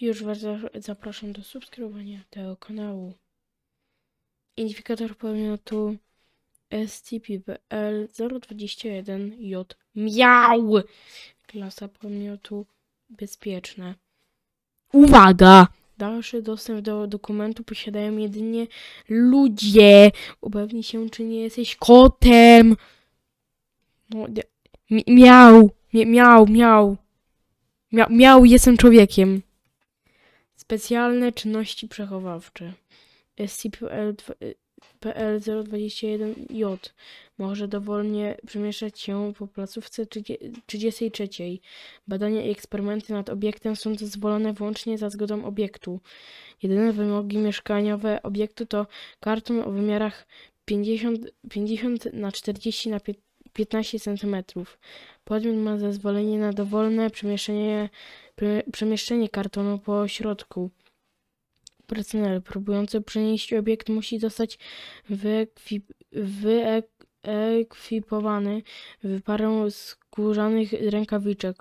Już bardzo zapraszam do subskrybowania tego kanału. Identyfikator podmiotu scp 021J Miał! Klasa podmiotu bezpieczne. Uwaga! Dalszy dostęp do dokumentu posiadają jedynie ludzie. Upewnij się, czy nie jesteś kotem. No, miał, miał, miał. miał, jestem człowiekiem. Specjalne czynności przechowawcze. scp 021 j może dowolnie przemieszczać się po placówce 33. Badania i eksperymenty nad obiektem są dozwolone wyłącznie za zgodą obiektu. Jedyne wymogi mieszkaniowe obiektu to karton o wymiarach 50, 50 na 40 na 15 cm. Podmiot ma zezwolenie na dowolne przemieszczenie Przemieszczenie kartonu po środku. Personel próbujący przenieść obiekt musi zostać wyekwipowany w parę skórzanych rękawiczek.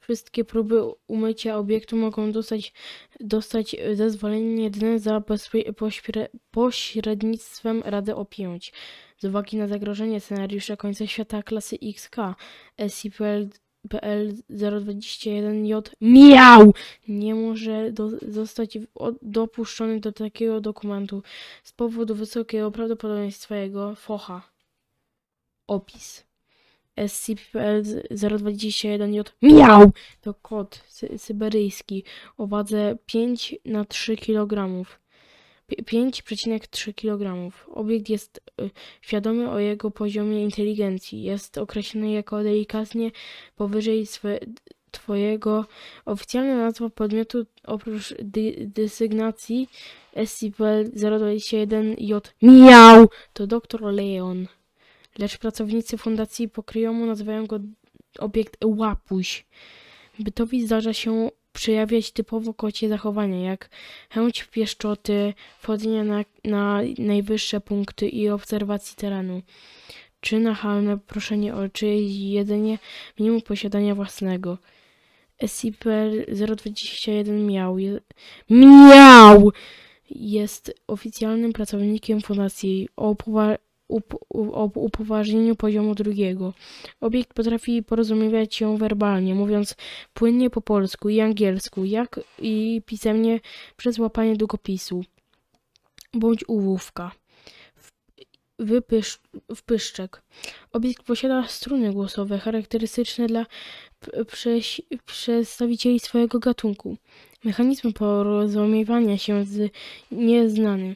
Wszystkie próby umycia obiektu mogą dostać, dostać zezwolenie jedynie za pośrednictwem Rady Opiąć. Z uwagi na zagrożenie scenariusza końca świata klasy XK, SCPL PL021J miał nie może do, zostać dopuszczony do takiego dokumentu z powodu wysokiego prawdopodobieństwa jego focha. Opis SCP-021J miał to kod sy syberyjski o wadze 5 na 3 kg. 5,3 kg. Obiekt jest y, świadomy o jego poziomie inteligencji. Jest określony jako delikatnie powyżej swe, Twojego. Oficjalna nazwa podmiotu oprócz dy, desygnacji SCP-021J miał to dr Leon. Lecz pracownicy Fundacji Pokryjomu nazywają go obiekt Łapuś. Bytowi zdarza się przejawiać typowo kocie zachowania, jak chęć pieszczoty, wchodzenia na, na najwyższe punkty i obserwacji terenu, czy nachalne proszenie o czyjeś jedzenie mimo posiadania własnego. SCP-021 miał, je, miał jest oficjalnym pracownikiem fundacji o, up, o upoważnieniu poziomu drugiego. Obiekt potrafi porozumiewać się werbalnie, mówiąc płynnie po polsku i angielsku, jak i pisemnie przez łapanie długopisu bądź ołówka. Wypysz, wpyszczek. Obiekt posiada struny głosowe charakterystyczne dla prześ, przedstawicieli swojego gatunku. Mechanizm porozumiewania się z nieznanym.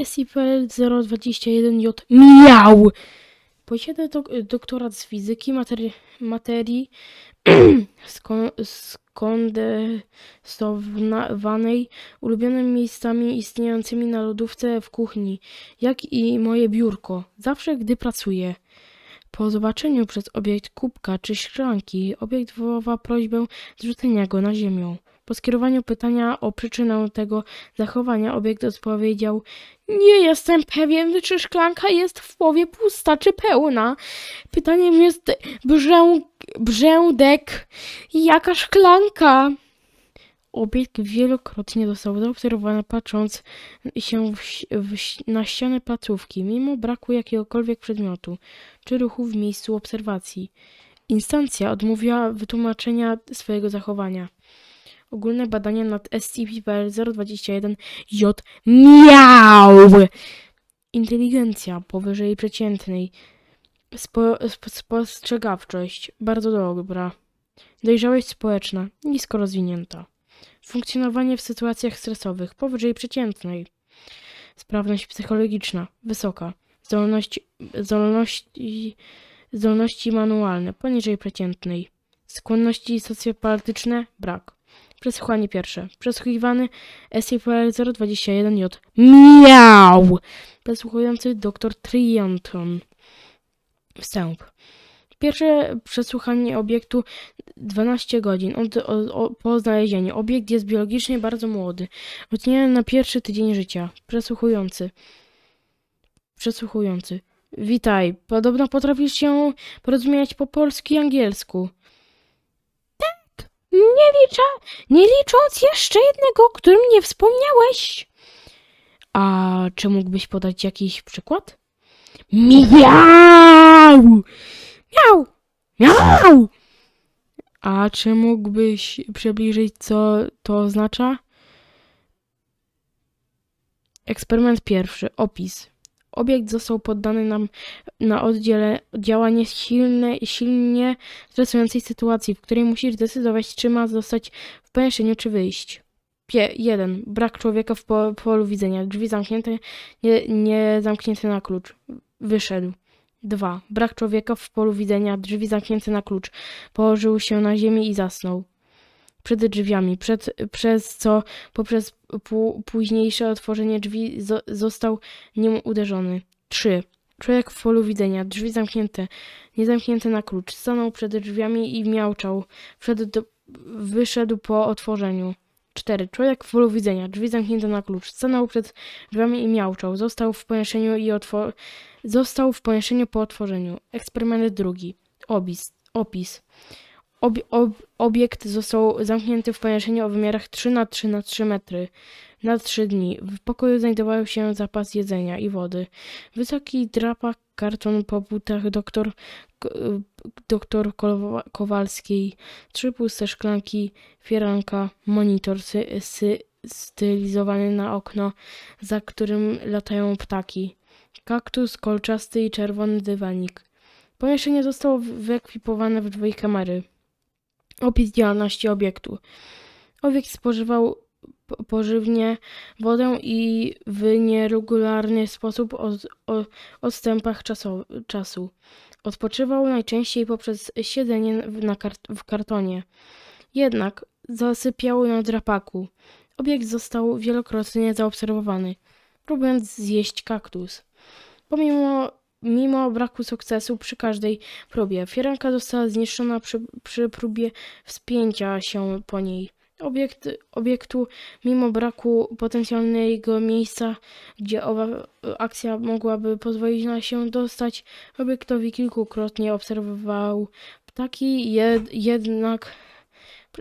SCP-021J miał. Posiada do, doktorat z fizyki materi materii skondensowanej, ulubionymi miejscami istniejącymi na lodówce w kuchni, jak i moje biurko, zawsze gdy pracuję. Po zobaczeniu przez obiekt kubka czy szklanki, obiekt wywoła prośbę zrzucenia go na ziemię. Po skierowaniu pytania o przyczynę tego zachowania obiekt odpowiedział Nie jestem pewien, czy szklanka jest w połowie pusta czy pełna. Pytaniem jest brzę, brzędek. Jaka szklanka? Obiekt wielokrotnie został zaobserwowany patrząc się w, w, na ścianę placówki, mimo braku jakiegokolwiek przedmiotu czy ruchu w miejscu obserwacji. Instancja odmówiła wytłumaczenia swojego zachowania. Ogólne badania nad SCP-021-J miał inteligencja powyżej przeciętnej, Spo, spostrzegawczość bardzo dobra, dojrzałość społeczna nisko rozwinięta, funkcjonowanie w sytuacjach stresowych powyżej przeciętnej, sprawność psychologiczna wysoka, zdolności, zdolności, zdolności manualne poniżej przeciętnej, skłonności socjopatyczne brak. Przesłuchanie pierwsze. Przesłuchiwany SCP-021J. Miał! Przesłuchujący dr Trianton. Wstęp. Pierwsze przesłuchanie obiektu 12 godzin od, od, od, po znalezieniu. Obiekt jest biologicznie bardzo młody. Oceniany na pierwszy tydzień życia. Przesłuchujący. Przesłuchujący. Witaj. Podobno potrafisz się porozumieć po polsku i angielsku nie, licza, nie licząc jeszcze jednego, o którym nie wspomniałeś. A czy mógłbyś podać jakiś przykład? Miau! Miau! Miau! A czy mógłbyś przybliżyć, co to oznacza? Eksperyment pierwszy. Opis. Obiekt został poddany nam na oddziale działanie silne, silnie stresującej sytuacji, w której musisz decydować, czy ma zostać w pomieszczeniu, czy wyjść. 1. Brak człowieka w polu widzenia. Drzwi zamknięte, nie, nie zamknięte na klucz. Wyszedł. 2. Brak człowieka w polu widzenia. Drzwi zamknięte na klucz. Położył się na ziemi i zasnął przed drzwiami, przed, przez co poprzez późniejsze otworzenie drzwi zo został nim uderzony. 3. Człowiek w polu widzenia, drzwi zamknięte, niezamknięte na klucz, stanął przed drzwiami i miałczał, Wszedł do, wyszedł po otworzeniu. 4. Człowiek w polu widzenia, drzwi zamknięte na klucz, stanął przed drzwiami i miałczał, Został w pomieszczeniu i Został w pomieszczeniu po otworzeniu. Eksperyment drugi. Obis. Opis. Ob, ob, obiekt został zamknięty w pomieszczeniu o wymiarach 3 na 3 na 3 metry na 3 dni. W pokoju znajdował się zapas jedzenia i wody. Wysoki drapak karton po butach doktor, doktor Kowalskiej, trzy puste szklanki, fieranka, monitor sy, sy, stylizowany na okno, za którym latają ptaki. Kaktus kolczasty i czerwony dywanik. Pomieszczenie zostało wyekwipowane w dwie kamery. Opis działalności obiektu. Obiekt spożywał pożywnie wodę i w nieregularny sposób o, o odstępach czasu, czasu. Odpoczywał najczęściej poprzez siedzenie w, na kart w kartonie. Jednak zasypiał na drapaku. Obiekt został wielokrotnie zaobserwowany, próbując zjeść kaktus. Pomimo mimo braku sukcesu przy każdej próbie. Firanka została zniszczona przy, przy próbie wspięcia się po niej. Obiekt, obiektu, mimo braku potencjalnego miejsca, gdzie owa akcja mogłaby pozwolić na się dostać, obiektowi kilkukrotnie obserwował ptaki, jed, jednak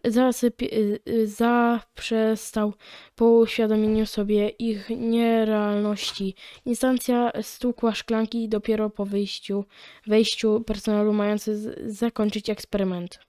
Y, y, zaprzestał po uświadomieniu sobie ich nierealności. Instancja stukła szklanki dopiero po wyjściu, wejściu personelu mający zakończyć eksperyment.